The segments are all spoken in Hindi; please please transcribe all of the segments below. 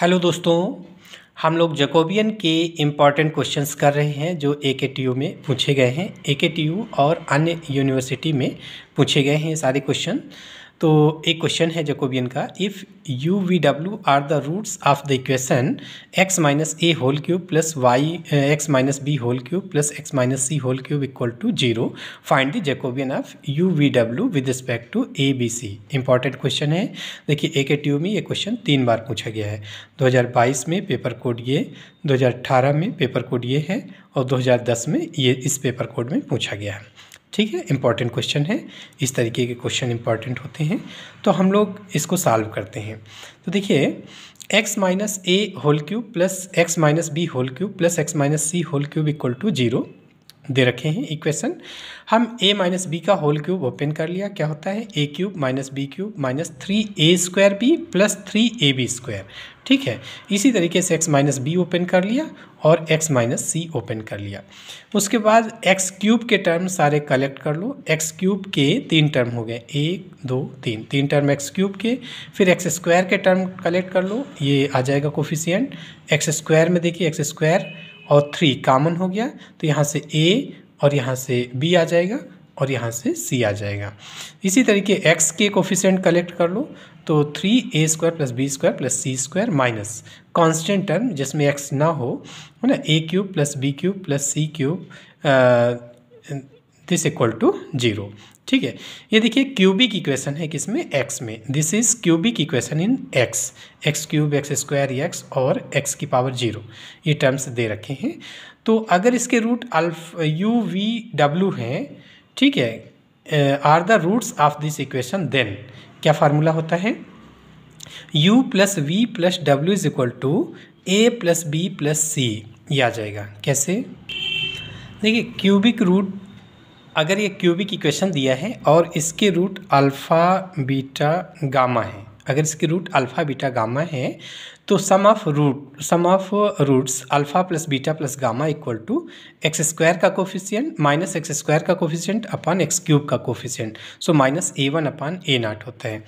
हेलो दोस्तों हम लोग जकोबियन के इम्पॉर्टेंट क्वेश्चंस कर रहे हैं जो ए के टी यू में पूछे गए हैं ए के टी यू और अन्य यूनिवर्सिटी में पूछे गए हैं ये सारे क्वेश्चन तो एक क्वेश्चन है जेकोबियन का if you v W R the roots of the equation x minus a whole cube plus Y x minus b whole cube plus x minus c whole cube equal to zero find the Jacobian of u v डब्ल्यू with respect to a b C important question है देखिए ए के ट्यू में ये क्वेश्चन तीन बार पूछा गया है 2022 में पेपर कोड ये 2018 में पेपर कोड ये है और 2010 में ये इस पेपर कोड में पूछा गया है ठीक है इंपॉर्टेंट क्वेश्चन है इस तरीके के क्वेश्चन इंपॉर्टेंट होते हैं तो हम लोग इसको सॉल्व करते हैं तो देखिए x minus a whole cube plus x minus b whole cube plus x minus c whole cube equal to zero दे रखे हैं इक्वेशन हम ए माइनस बी का होल क्यूब ओपन कर लिया क्या होता है a cube minus b cube minus three a square b plus three a b square ठीक है इसी तरीके से एक्स माइनस बी ओपन कर लिया और एक्स माइनस सी ओपन कर लिया उसके बाद एक्स क्यूब के टर्म सारे कलेक्ट कर लो एक्स क्यूब के तीन टर्म हो गए एक दो तीन तीन टर्म एक्स क्यूब के फिर एक्स स्क्वायर के टर्म कलेक्ट कर लो ये आ जाएगा कोफिशियंट एक्स स्क्वायर में देखिए एक्स स्क्वायर और थ्री कामन हो गया तो यहाँ से ए और यहाँ से बी आ जाएगा और यहाँ से सी आ जाएगा इसी तरीके एक्स के कोफिशेंट कलेक्ट कर लो तो three a square plus b square plus c square minus constant term जिसमें एक्स ना हो है ना a cube plus b cube plus c cube this equal to zero ठीक है ये देखिए क्यूबिक इक्वेशन है किसमें एक्स में this is cubic equation in x x cube x square x और एक्स की पावर जीरो ये टर्म्स दे रखे हैं तो अगर इसके रूट अल्फ यू वी डब्ल्यू हैं ठीक है are the roots of this equation then क्या फार्मूला होता है यू प्लस वी प्लस डब्ल्यू is equal to a plus b plus c ये आ जाएगा कैसे देखिए क्यूबिक रूट अगर ये क्यूबिक इक्वेशन दिया है और इसके रूट अल्फ़ा बीटा गामा है अगर इसके रूट अल्फ़ा बीटा गामा है तो sum of root sum of roots alpha plus beta plus gamma equal to x square का कोफिशियंट माइनस एक्स स्क्वायर का कोफिशियंट अपन एक्स क्यूब का coefficient so minus a one upon a naught होता है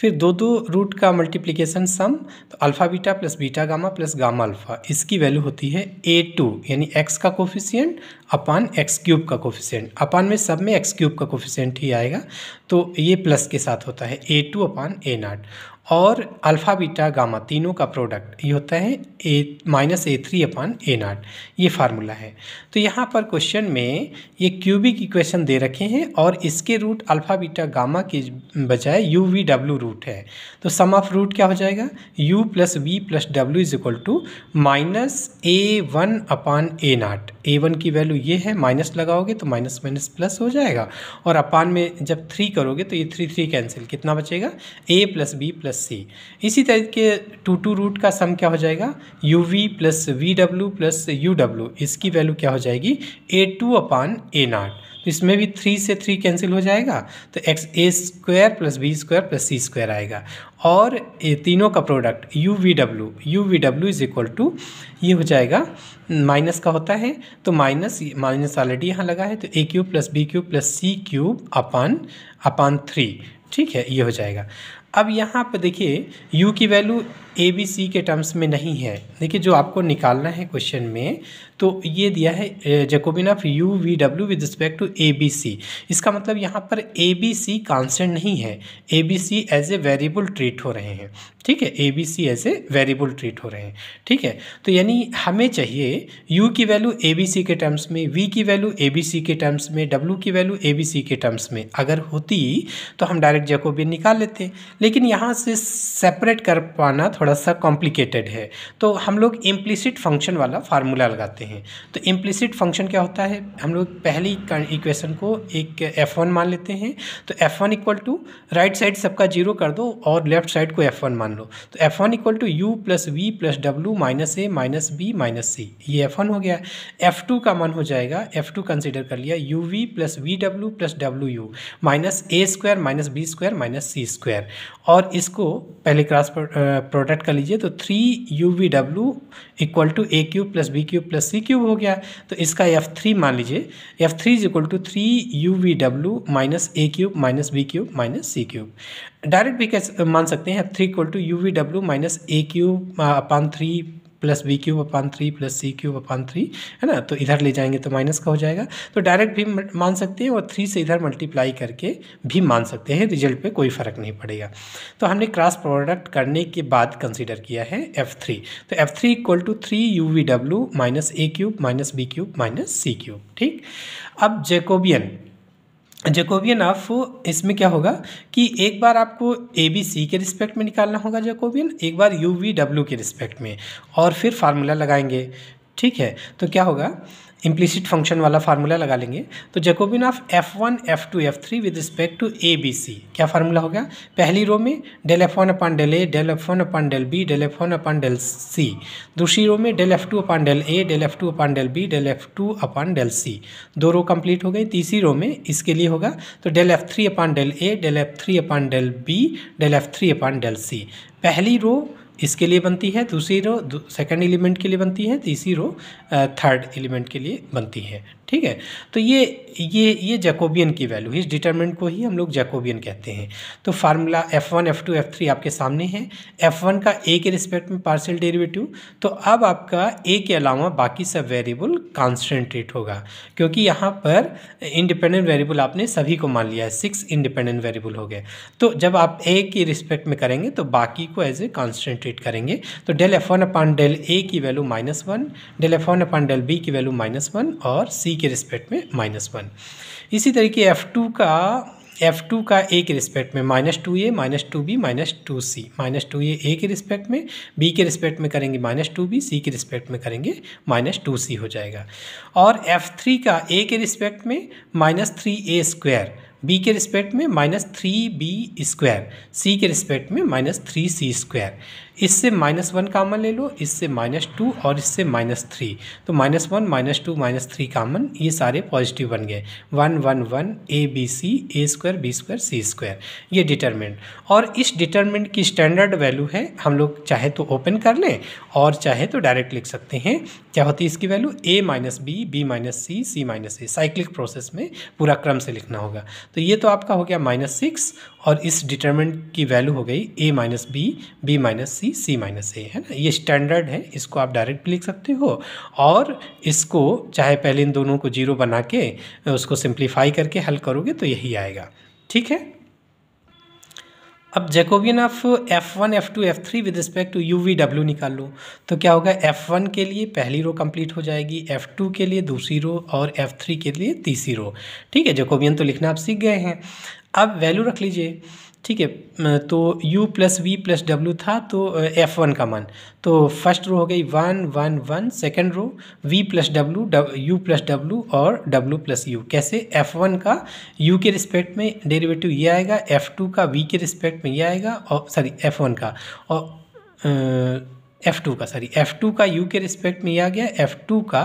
फिर दो दो रूट का मल्टीप्लीकेशन सम तो alpha beta plus beta gamma plus gamma alpha इसकी वैल्यू होती है ए टू यानी एक्स का कोफिशियंट अपान एक्स क्यूब का कोफिशियंट अपान में सब में एक्स क्यूब का कोफिशियंट ही आएगा तो ये प्लस के साथ होता है ए टू अपन ए नाट और अल्फ़ा बीटा गामा तीनों का प्रोडक्ट ये होता है ए माइनस ए थ्री अपन ए नाट ये फार्मूला है तो यहाँ पर क्वेश्चन में ये क्यूबिक इक्वेशन दे रखे हैं और इसके रूट अल्फ़ा बीटा गामा के बजाय यू वी डब्ल्यू रूट है तो सम ऑफ रूट क्या हो जाएगा यू प्लस वी प्लस डब्ल्यू is equal to minus a one upon a not a one की वैल्यू ये है माइनस लगाओगे तो माइनस माइनस प्लस हो जाएगा और अपान में जब थ्री करोगे तो ये थ्री थ्री कैंसिल कितना बचेगा a plus b plus plus c इसी तरीके टू टू रूट का सम क्या हो जाएगा you we plus V W plus U W इसकी वैल्यू क्या हो जाएगी ए टू अपान ए नाट तो इसमें भी थ्री से थ्री कैंसिल हो जाएगा तो एक्स ए square plus b square plus c square आएगा और ये तीनों का product you v W you v W is equal to ये हो जाएगा माइनस का होता है तो माइनस माइनस ऑलरेडी यहाँ लगा है तो a cube plus b cube plus c cube upon upon three ठीक है ये हो जाएगा अब यहाँ पर देखिए u की वैल्यू ए बी सी के टर्म्स में नहीं है देखिए जो आपको निकालना है क्वेश्चन में तो ये दिया है जेकोबिन ऑफ यू वी डब्ल्यू with respect to a b c इसका मतलब यहाँ पर ए बी सी कॉन्सेंट नहीं है a b c as a variable treat हो रहे हैं ठीक है a b c as a variable treat हो रहे हैं ठीक है तो यानी हमें चाहिए u की वैल्यू ए बी सी के टर्म्स में v की वैल्यू ए बी सी के टर्म्स में w की वैल्यू ए बी सी के टर्म्स में अगर होती तो हम डायरेक्ट डायरेक्ट जैकोबियन निकाल लेते लेकिन यहाँ से सेपरेट कर पाना थोड़ा सा कॉम्प्लिकेटेड है तो हम लोग इम्प्लिसिट फंक्शन वाला फार्मूला लगाते हैं तो इम्प्लिसिट फंक्शन क्या होता है हम लोग पहली इक्वेशन को एक एफ वन मान लेते हैं तो f one equal to right side सबका जीरो कर दो और लेफ्ट साइड को एफ वन मान लो तो f one equal to u plus v plus डब्ल्यू minus a minus b minus c ये एफ वन हो गया एफ टू का मान हो जाएगा एफ टू कंसिडर कर लिया you we plus V W plus W you minus A square minus B square minus C square और इसको पहले क्रॉस प्रोडक्ट कर लीजिए तो three u v W equal to A cube plus b cube plus c cube हो गया तो इसका एफ थ्री मान लीजिए F three is equal to three u v डब्ल्यू minus a cube minus b cube minus c cube direct भी कैसे मान सकते हैं f three equal to u v डब्ल्यू minus a cube upon three plus b cube upon three plus c cube upon three है ना तो इधर ले जाएंगे तो माइनस का हो जाएगा तो डायरेक्ट भी मान सकते हैं और थ्री से इधर मल्टीप्लाई करके भी मान सकते हैं रिजल्ट पे कोई फ़र्क नहीं पड़ेगा तो हमने क्रॉस प्रोडक्ट करने के बाद कंसिडर किया है एफ थ्री तो f three equal to three u v डब्ल्यू minus a cube minus b cube minus c cube ठीक अब जेकोबियन जैकोबियन ऑफ इसमें क्या होगा कि एक बार आपको ए बी सी के रिस्पेक्ट में निकालना होगा जैकोबियन एक बार यू वी डब्ल्यू के रिस्पेक्ट में और फिर फार्मूला लगाएंगे ठीक है तो क्या होगा इम्प्लीसिट फंक्शन वाला फार्मूला लगा लेंगे तो Jacobian of f one f two f three with respect to a b c क्या फार्मूला होगा पहली रो में del f one upon del a del f one upon del b del f one upon del c दूसरी रो में del f two upon del a del f two upon del b del f two upon del c दो रो कंप्लीट हो गई तीसरी रो में इसके लिए होगा तो del f three upon del a del f three upon del b del f three upon del c पहली रो इसके लिए बनती है दूसरी रो सेकंड एलिमेंट के लिए बनती है तीसरी रो थर्ड एलिमेंट के लिए बनती है ठीक है तो ये ये ये जैकोबियन की वैल्यू इस डिटर्मेंट को ही हम लोग जैकोबियन कहते हैं तो formula f one f two f three आपके सामने है एफ़ वन का ए के रिस्पेक्ट में पार्शियल डेरिवेटिव तो अब आपका ए के अलावा बाकी सब वेरिएबल कॉन्सेंट्रेट होगा क्योंकि यहाँ पर इंडिपेंडेंट वेरिएबल आपने सभी को मान लिया है सिक्स इंडिपेंडेंट वेरिएबल हो गए तो जब आप ए के रिस्पेक्ट में करेंगे तो बाकी को एज ए कॉन्सेंट्रेट कैलकुलेट करेंगे तो del f one upon del A की value minus one del f one upon del B की वैल्यू माइनस वन और सी के रिस्पेक्ट में माइनस वन इसी तरीके एफ टू का एफ टू का ए के रिस्पेक्ट में minus two A minus to be minus two C minus two ए ए के रिस्पेक्ट में बी के रिस्पेक्ट में करेंगे माइनस टू बी सी के रिस्पेक्ट में करेंगे माइनस टू सी हो जाएगा और एफ थ्री का ए के रिस्पेक्ट में minus three a square b के रिस्पेक्ट में minus three b square c के रिस्पेक्ट में माइनस थ्री सी स्क्वायर इससे माइनस वन कामन ले लो इससे माइनस टू और इससे माइनस थ्री तो minus one minus two minus three common ये सारे पॉजिटिव बन गए one one one a b c a square b square c square ये डिटर्मेंट और इस डिटर्मेंट की स्टैंडर्ड वैल्यू है हम लोग चाहे तो ओपन कर लें और चाहे तो डायरेक्ट लिख सकते हैं क्या होती है इसकी value a minus b b minus c c minus a cyclic process में पूरा क्रम से लिखना होगा तो ये तो आपका हो गया माइनस सिक्स और इस डिटर्मेंट की वैल्यू हो गई a minus b b minus c c minus a है ना ये स्टैंडर्ड है इसको आप डायरेक्ट भी लिख सकते हो और इसको चाहे पहले इन दोनों को जीरो बना के उसको सिंप्लीफाई करके हल करोगे तो यही आएगा ठीक है अब Jacobian of f one f two f three with respect to u v डब्ल्यू निकाल लो तो क्या होगा एफ वन के लिए पहली रो कंप्लीट हो जाएगी एफ टू के लिए दूसरी रो और एफ थ्री के लिए तीसरी रो ठीक है जैकोबियन तो लिखना आप सीख गए हैं अब वैल्यू रख लीजिए ठीक है तो u प्लस वी प्लस डब्ल्यू था तो एफ वन का मान तो फर्स्ट रो हो गई one one one second row v plus W you plus W और w प्लस यू कैसे एफ वन का u के रिस्पेक्ट में डेरिवेटिव ये आएगा एफ टू का v के रिस्पेक्ट में ये आएगा और सॉरी एफ वन का और एफ टू का सॉरी एफ टू का u के रिस्पेक्ट में ये आ गया एफ टू का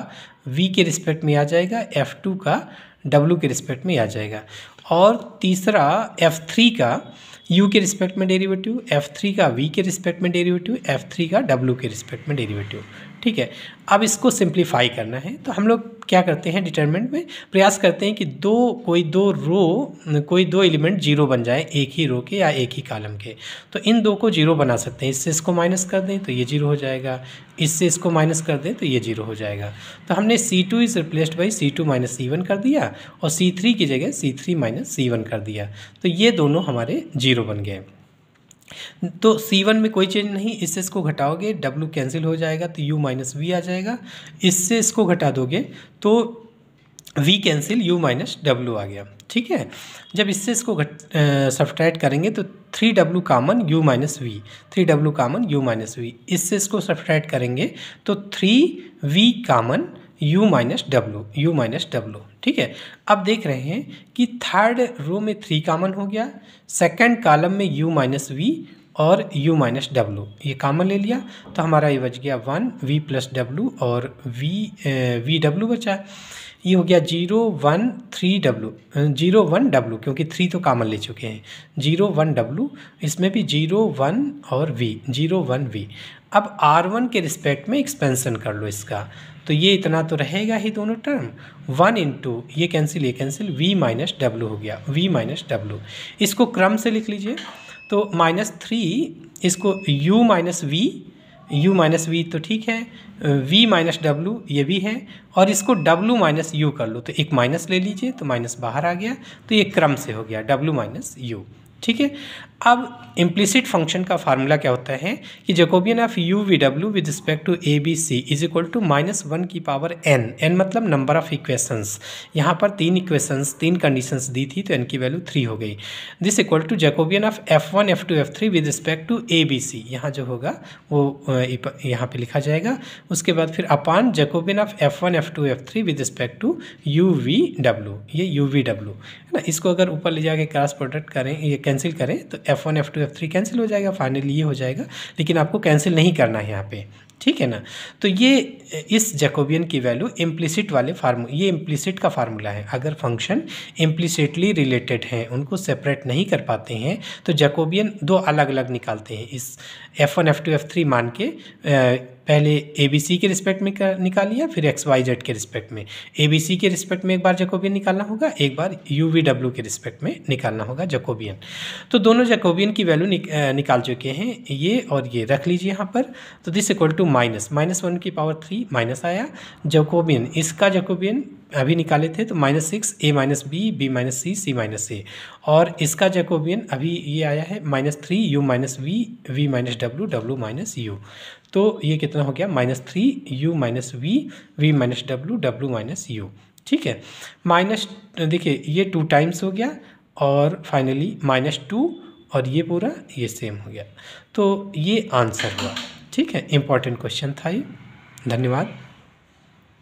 v के रिस्पेक्ट में आ जाएगा एफ टू का डब्ल्यू के रिस्पेक्ट में आ जाएगा और तीसरा एफ थ्री का यू के रिस्पेक्ट में डेरिवेटिव एफ थ्री का वी के रिस्पेक्ट में डेरिवेटिव एफ थ्री का डब्ल्यू के रिस्पेक्ट में डेरिवेटिव ठीक है अब इसको सिंप्लीफाई करना है तो हम लोग क्या करते हैं डिटरमिनेंट में प्रयास करते हैं कि दो कोई दो रो कोई दो एलिमेंट जीरो बन जाए एक ही रो के या एक ही कालम के तो इन दो को जीरो बना सकते हैं इससे इसको माइनस कर दें तो ये जीरो हो जाएगा इससे इसको माइनस कर दें तो ये जीरो हो जाएगा तो हमने c two is replaced by c two minus c one कर दिया और सी थ्री की जगह c three minus c one कर दिया तो ये दोनों हमारे जीरो बन गए तो सी वन में कोई चेंज नहीं इससे इसको घटाओगे डब्लू कैंसिल हो जाएगा तो यू माइनस वी आ जाएगा इससे इसको घटा दोगे तो वी कैंसिल यू माइनस डब्लू आ गया ठीक है जब इससे इसको घट सब्सट्रैक्ट करेंगे तो three W common you minus we three W common you minus we इससे इसको सब्सट्रैक्ट करेंगे तो three we common u minus W you minus W ठीक है अब देख रहे हैं कि थर्ड रो में थ्री कॉमन हो गया सेकंड कॉलम में u माइनस वी और u माइनस डब्लू ये कामन ले लिया तो हमारा ये बच गया वन वी प्लस डब्लू और वी वी डब्लू बचा ये हो गया zero one three W zero one W क्योंकि थ्री तो कामन ले चुके हैं जीरो वन डब्लू इसमें भी जीरो वन और वी जीरो वन वी अब आर वन के रिस्पेक्ट में एक्सपेंसन कर लो इसका तो ये इतना तो रहेगा ही दोनों टर्म वन इंटू ये कैंसिल ये कैंसिल वी माइनस डब्लू हो गया वी माइनस डब्लू इसको क्रम से लिख लीजिए तो माइनस थ्री इसको u minus v u minus v तो ठीक है वी माइनस डब्लू ये भी है और इसको डब्लू माइनस यू कर लो तो एक माइनस ले लीजिए तो माइनस बाहर आ गया तो ये क्रम से हो गया डब्लू माइनस यू ठीक है अब इम्प्लिसिट फंक्शन का फार्मूला क्या होता है कि जेकोबियन ऑफ यू वी डब्ल्यू with respect to a b c is equal to minus one की पावर एन एन मतलब नंबर ऑफ इक्वेशंस यहाँ पर तीन इक्वेशंस तीन कंडीशंस दी थी तो एन की वैल्यू थ्री हो गई this equal to Jacobian of f one f two f three with respect to a b c यहाँ जो होगा वो यहाँ पर लिखा जाएगा उसके बाद फिर upon Jacobian of f one f two f three with respect to u v डब्ल्यू ये यू वी डब्ल्यू है ना इसको अगर ऊपर ले जाके क्रॉस प्रोडक्ट करें ये कैंसिल करें तो F1 F2 F3 कैंसिल हो जाएगा फाइनली ये हो जाएगा लेकिन आपको कैंसिल नहीं करना है यहाँ पे ठीक है ना तो ये इस जैकोबियन की वैल्यू इम्प्लिसिट वाले फार्मू ये इम्प्लिसिट का फार्मूला है अगर फंक्शन इम्प्लिसिटली रिलेटेड हैं उनको सेपरेट नहीं कर पाते हैं तो जैकोबियन दो अलग अलग निकालते हैं इस f one f two f three मान के पहले ए बी सी के रिस्पेक्ट में कर, निकालिए फिर एक्स वाई जेड के रिस्पेक्ट में ए बी सी के रिस्पेक्ट में एक बार जैकोबियन निकालना होगा एक बार यू वी डब्ल्यू के रिस्पेक्ट में निकालना होगा जैकोबियन तो दोनों जैकोबियन की वैल्यू निक, निकाल चुके हैं ये और ये रख लीजिए यहाँ पर तो this equal to to minus minus one की पावर थ्री माइनस आया जैकोबियन इसका जैकोबियन अभी निकाले थे तो माइनस सिक्स ए minus b b minus c c minus ए और इसका जैकोबियन अभी ये आया है minus three you minus we we minus W W minus you तो ये कितना हो गया minus three you minus we we minus W W minus you ठीक है माइनस देखिए ये टू टाइम्स हो गया और फाइनली माइनस टू और ये पूरा ये सेम हो गया तो ये आंसर हुआ ठीक है इम्पॉर्टेंट क्वेश्चन था ये धन्यवाद